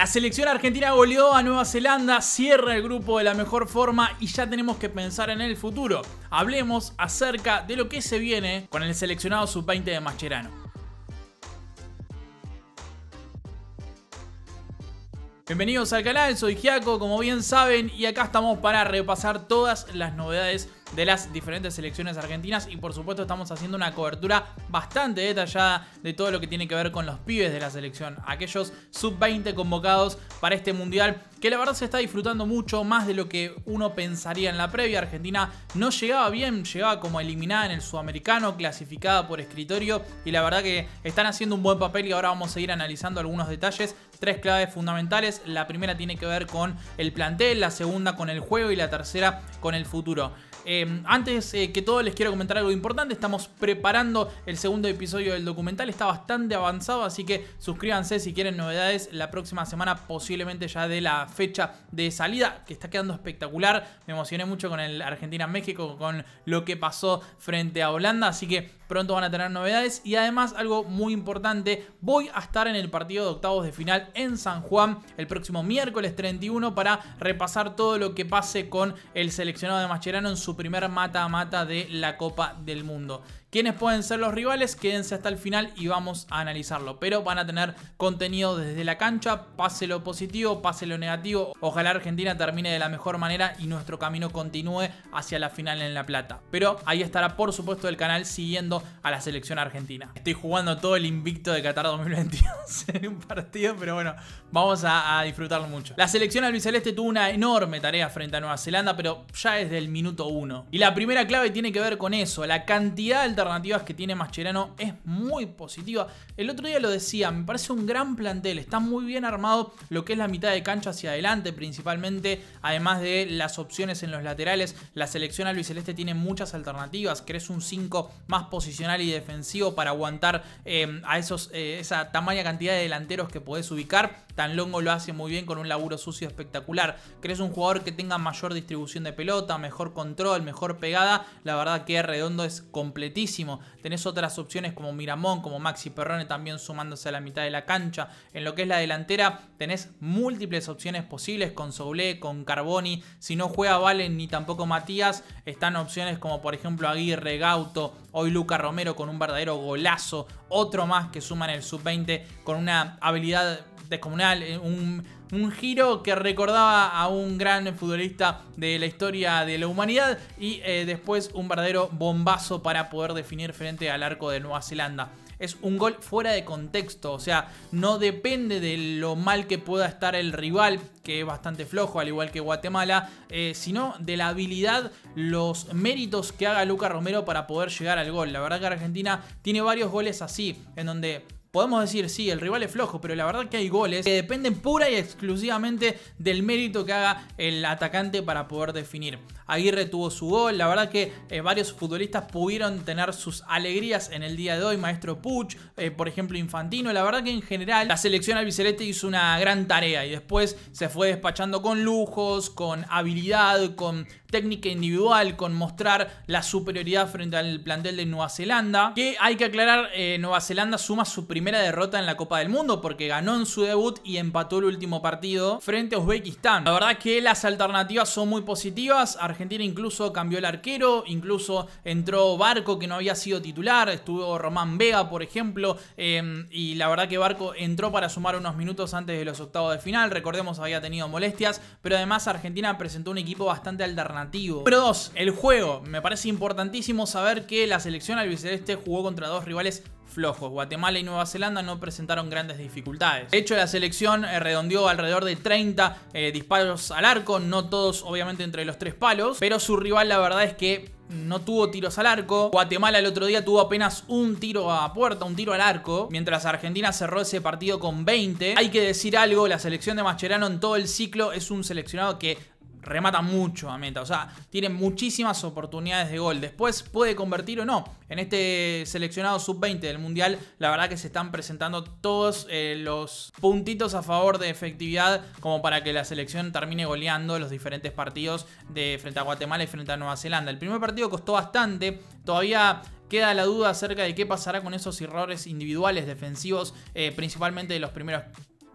La selección argentina goleó a Nueva Zelanda, cierra el grupo de la mejor forma y ya tenemos que pensar en el futuro. Hablemos acerca de lo que se viene con el seleccionado sub-20 de Mascherano. Bienvenidos al canal, soy Giaco, como bien saben, y acá estamos para repasar todas las novedades de las diferentes selecciones argentinas y por supuesto estamos haciendo una cobertura bastante detallada de todo lo que tiene que ver con los pibes de la selección, aquellos sub-20 convocados para este mundial que la verdad se está disfrutando mucho más de lo que uno pensaría en la previa. Argentina no llegaba bien, llegaba como eliminada en el sudamericano, clasificada por escritorio y la verdad que están haciendo un buen papel y ahora vamos a ir analizando algunos detalles. Tres claves fundamentales, la primera tiene que ver con el plantel, la segunda con el juego y la tercera con el futuro. Eh, antes eh, que todo les quiero comentar algo importante. Estamos preparando el segundo episodio del documental. Está bastante avanzado, así que suscríbanse si quieren novedades. La próxima semana posiblemente ya de la fecha de salida, que está quedando espectacular. Me emocioné mucho con el Argentina-México, con lo que pasó frente a Holanda. Así que Pronto van a tener novedades y además algo muy importante, voy a estar en el partido de octavos de final en San Juan el próximo miércoles 31 para repasar todo lo que pase con el seleccionado de Mascherano en su primer mata a mata de la Copa del Mundo. ¿Quiénes pueden ser los rivales? Quédense hasta el final y vamos a analizarlo. Pero van a tener contenido desde la cancha, pase lo positivo, pase lo negativo. Ojalá Argentina termine de la mejor manera y nuestro camino continúe hacia la final en La Plata. Pero ahí estará por supuesto el canal siguiendo a la selección argentina. Estoy jugando todo el invicto de Qatar 2021 en un partido, pero bueno, vamos a, disfrutarlo mucho. La selección albiceleste tuvo una enorme tarea frente a Nueva Zelanda, pero ya desde el minuto uno, Y la primera clave tiene que ver con eso, la cantidad del alternativas que tiene Mascherano es muy positiva. El otro día lo decía, me parece un gran plantel, está muy bien armado lo que es la mitad de cancha hacia adelante principalmente, además de las opciones en los laterales, la selección a Luis Celeste tiene muchas alternativas, crees un 5 más posicional y defensivo para aguantar eh, a esos, eh, esa tamaña cantidad de delanteros que podés ubicar, Tan Longo lo hace muy bien con un laburo sucio espectacular, crees un jugador que tenga mayor distribución de pelota, mejor control, mejor pegada, la verdad que Redondo es completísimo Tenés otras opciones como Miramón, como Maxi Perrone también sumándose a la mitad de la cancha. En lo que es la delantera tenés múltiples opciones posibles con Soule, con Carboni. Si no juega Valen ni tampoco Matías, están opciones como por ejemplo Aguirre, Gauto, hoy Luca Romero con un verdadero golazo. Otro más que suma en el sub-20 con una habilidad descomunal, eh, un, giro que recordaba a un gran futbolista de la historia de la humanidad y eh, después un verdadero bombazo para poder definir frente al arco de Nueva Zelanda es un gol fuera de contexto. O sea, no depende de lo mal que pueda estar el rival, que es bastante flojo, al igual que Guatemala, eh, sino de la habilidad, los méritos que haga Luca Romero para poder llegar al gol. La verdad que Argentina tiene varios goles así, en donde podemos decir, sí, el rival es flojo, pero la verdad que hay goles que dependen pura y exclusivamente del mérito que haga el atacante para poder definir. Aguirre tuvo su gol, la verdad que eh, varios futbolistas pudieron tener sus alegrías en el día de hoy, Maestro Puch, eh, por ejemplo Infantino, la verdad que en general la selección albiceleste hizo una gran tarea y después se fue despachando con lujos, con habilidad, con técnica individual, con mostrar la superioridad frente al plantel de Nueva Zelanda. Que hay que aclarar, eh, Nueva Zelanda suma su primera derrota en la Copa del Mundo porque ganó en su debut y empató el último partido frente a Uzbekistán. La verdad que las alternativas son muy positivas. Argentina incluso cambió el arquero, incluso entró Barco que no había sido titular, estuvo Román Vega por ejemplo, em, y la verdad que Barco entró para sumar unos minutos antes de los octavos de final. Recordemos había tenido molestias, pero además Argentina presentó un equipo bastante alternativo Número 2, el juego. Me parece importantísimo saber que la selección albiceleste jugó contra dos rivales flojos. Guatemala y Nueva Zelanda no presentaron grandes dificultades. De hecho, la selección eh, redondeó alrededor de 30 eh, disparos al arco, no todos obviamente entre los tres palos, pero su rival la verdad es que no tuvo tiros al arco. Guatemala el otro día tuvo apenas un tiro a puerta, un tiro al arco, mientras Argentina cerró ese partido con 20. Hay que decir algo, la selección de Mascherano en todo el ciclo es un seleccionado que remata mucho a meta. O sea, tiene muchísimas oportunidades de gol. Después puede convertir o no. En este seleccionado sub-20 del Mundial, la verdad que se están presentando todos eh, los puntitos a favor de efectividad como para que la selección termine goleando los diferentes partidos de frente a Guatemala y frente a Nueva Zelanda. El primer partido costó bastante. Todavía Queda la duda acerca de qué pasará con esos errores individuales defensivos, eh, principalmente de los primeros,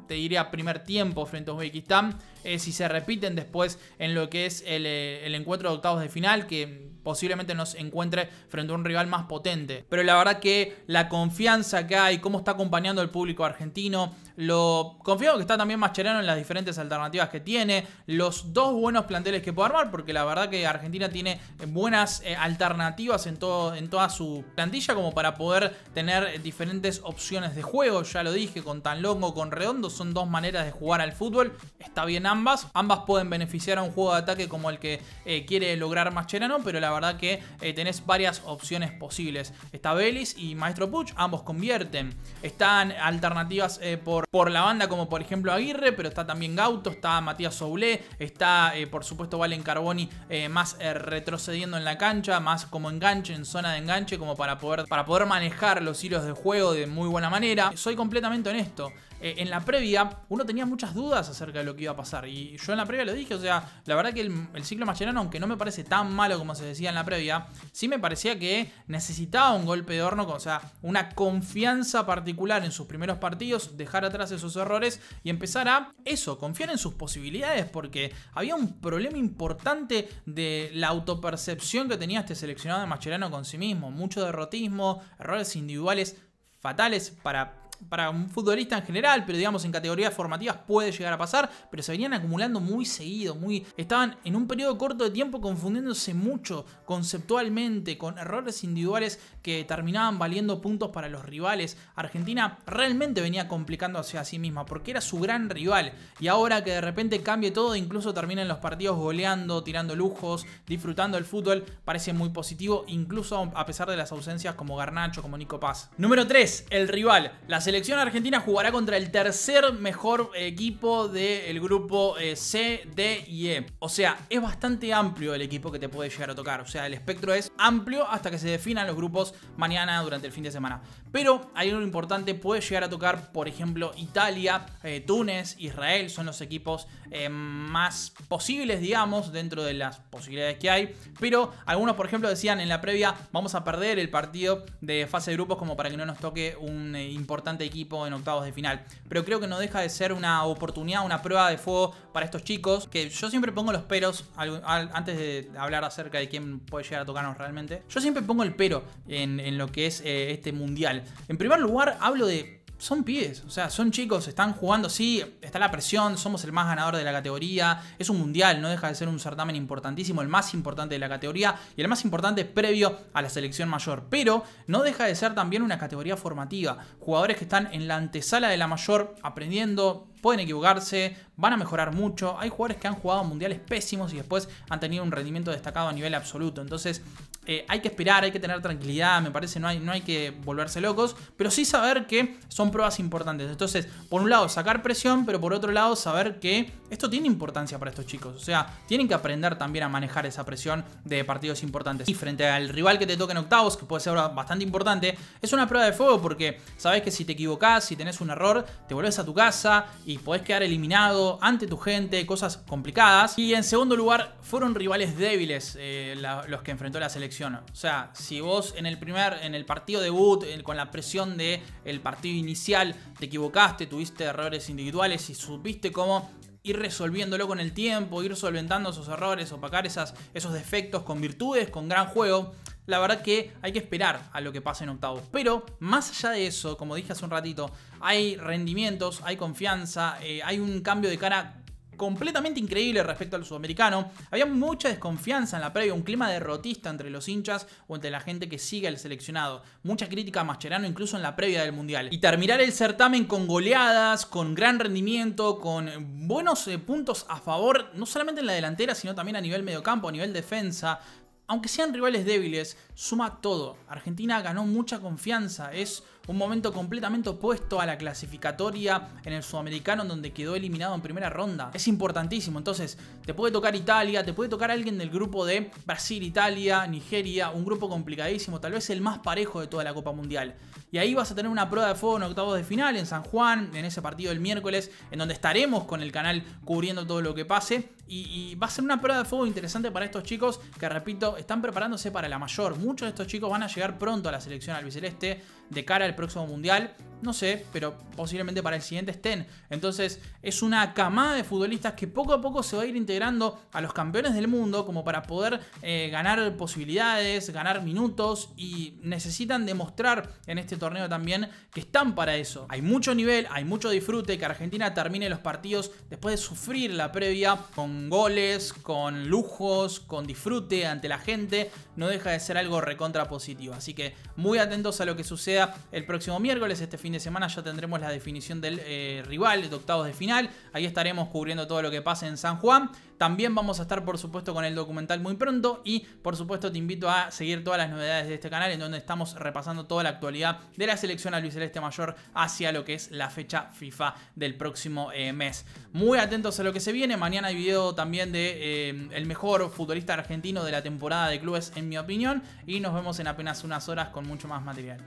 te diría, primer tiempo frente a Uzbekistán eh, si se repiten después en lo que es el, eh, el encuentro de octavos de final, que posiblemente nos encuentre frente a un rival más potente. Pero la verdad que la confianza que hay, cómo está acompañando el público argentino, lo confío que está también Mascherano en las diferentes alternativas que tiene, los dos buenos planteles que puede armar, porque la verdad que Argentina tiene buenas eh, alternativas en, todo, en toda su plantilla como para poder tener diferentes opciones de juego, ya lo dije, con tan longo, con redondo, son dos maneras de jugar al fútbol, está bien ambas, ambas pueden beneficiar a un juego de ataque como el que eh, quiere lograr Mascherano, pero la verdad que eh, tenés varias opciones posibles. Está Belis y Maestro Puch, ambos convierten. Están alternativas eh, por, por la banda, como por ejemplo Aguirre, pero está también Gauto, está Matías Soule, está eh, por supuesto Valen Carboni más retrocediendo en la cancha, más como enganche, en zona de enganche, como para poder, para poder manejar los hilos de juego de muy buena manera. Soy completamente honesto. Eh, en la previa uno tenía muchas dudas acerca de lo que iba a pasar. Y yo en la previa lo dije, o sea, la verdad que el, ciclo Mascherano, aunque no me parece tan malo como se decía en la previa, sí me parecía que necesitaba un golpe de horno, o sea, una confianza particular en sus primeros partidos, dejar atrás esos errores y empezar a eso, confiar en sus posibilidades, porque había un problema importante de la autopercepción que tenía este seleccionado de Mascherano con sí mismo, mucho derrotismo, errores individuales fatales para para un futbolista en general, pero digamos en categorías formativas puede llegar a pasar, pero se venían acumulando muy seguido, muy estaban en un periodo corto de tiempo confundiéndose mucho conceptualmente con errores individuales que terminaban valiendo puntos para los rivales. Argentina realmente venía complicando hacia sí misma porque era su gran rival y ahora que de repente cambie todo, incluso terminen los partidos goleando, tirando lujos, disfrutando el fútbol, parece muy positivo incluso a pesar de las ausencias como Garnacho, como Nico Paz. Número 3, el rival, las selección argentina jugará contra el tercer mejor equipo del grupo eh, C, D y E. O sea, es bastante amplio el equipo que te puede llegar a tocar. O sea, el espectro es amplio hasta que se definan los grupos mañana durante el fin de semana. Pero hay algo importante, puede llegar a tocar, por ejemplo, Italia, eh, Túnez, Israel, son los equipos eh, más posibles, digamos, dentro de las posibilidades que hay. Pero algunos, por ejemplo, decían en la previa, vamos a perder el partido de fase de grupos como para que no nos toque un importante equipo en octavos de final. Pero creo que no deja de ser una oportunidad, una prueba de fuego para estos chicos. Que yo siempre pongo los peros antes de hablar acerca de quién puede llegar a tocarnos realmente. Yo siempre pongo el pero en, lo que es eh, este mundial. En primer lugar, hablo de son pies, o sea, son chicos, están jugando, sí, está la presión, somos el más ganador de la categoría, es un mundial, no deja de ser un certamen importantísimo, el más importante de la categoría y el más importante previo a la selección mayor, pero no deja de ser también una categoría formativa, jugadores que están en la antesala de la mayor aprendiendo, pueden equivocarse, van a mejorar mucho. Hay jugadores que han jugado mundiales pésimos y después han tenido un rendimiento destacado a nivel absoluto. Entonces, eh, hay que esperar, hay que tener tranquilidad, me parece, no hay, no hay que volverse locos, pero sí saber que son pruebas importantes. Entonces, por un lado, sacar presión, pero por otro lado, saber que esto tiene importancia para estos chicos. O sea, tienen que aprender también a manejar esa presión de partidos importantes. Y frente al rival que te toca en octavos, que puede ser bastante importante, es una prueba de fuego porque sabes que si te equivocás, si tenés un error, te volvés a tu casa y y podés quedar eliminado ante tu gente, cosas complicadas. Y en segundo lugar, fueron rivales débiles eh, los que enfrentó la selección. O sea, si vos en el primer, en el partido debut, eh, con la presión del el partido inicial, te equivocaste, tuviste errores individuales y supiste cómo ir resolviéndolo con el tiempo, ir solventando esos errores, opacar esas, esos defectos con virtudes, con gran juego la verdad que hay que esperar a lo que pase en octavos. Pero más allá de eso, como dije hace un ratito, hay rendimientos, hay confianza, eh, hay un cambio de cara completamente increíble respecto al sudamericano. Había mucha desconfianza en la previa, un clima derrotista entre los hinchas o entre la gente que sigue al seleccionado. Mucha crítica a Mascherano incluso en la previa del Mundial. Y terminar el certamen con goleadas, con gran rendimiento, con buenos eh, puntos a favor, no solamente en la delantera, sino también a nivel mediocampo, a nivel defensa aunque sean rivales débiles, suma todo. Argentina ganó mucha confianza, es un momento completamente opuesto a la clasificatoria en el sudamericano en donde quedó eliminado en primera ronda. Es importantísimo, entonces te puede tocar Italia, te puede tocar alguien del grupo de Brasil, Italia, Nigeria, un grupo complicadísimo, tal vez el más parejo de toda la Copa Mundial. Y ahí vas a tener una prueba de fuego en octavos de final en San Juan, en ese partido del miércoles, en donde estaremos con el canal cubriendo todo lo que pase. Y, y va a ser una prueba de fuego interesante para estos chicos que, repito, están preparándose para la mayor. Muchos de estos chicos van a llegar pronto a la selección albiceleste de cara al próximo mundial. No sé, pero posiblemente para el siguiente estén. Entonces es una camada de futbolistas que poco a poco se va a ir integrando a los campeones del mundo como para poder eh, ganar posibilidades, ganar minutos y necesitan demostrar en este torneo también que están para eso. Hay mucho nivel, hay mucho disfrute, que Argentina termine los partidos después de sufrir la previa con goles, con lujos, con disfrute ante la gente, no deja de ser algo recontra positivo. Así que muy atentos a lo que suceda el próximo miércoles, este fin de semana, ya tendremos la definición del eh, rival de octavos de final. Ahí estaremos cubriendo todo lo que pase en San Juan. También vamos a estar, por supuesto, con el documental muy pronto. Y, por supuesto, te invito a seguir todas las novedades de este canal, en donde estamos repasando toda la actualidad de la selección a Luis Celeste Mayor hacia lo que es la fecha FIFA del próximo eh, mes. Muy atentos a lo que se viene. Mañana hay video también de eh, el mejor futbolista argentino de la temporada de clubes, en mi opinión. Y nos vemos en apenas unas horas con mucho más material.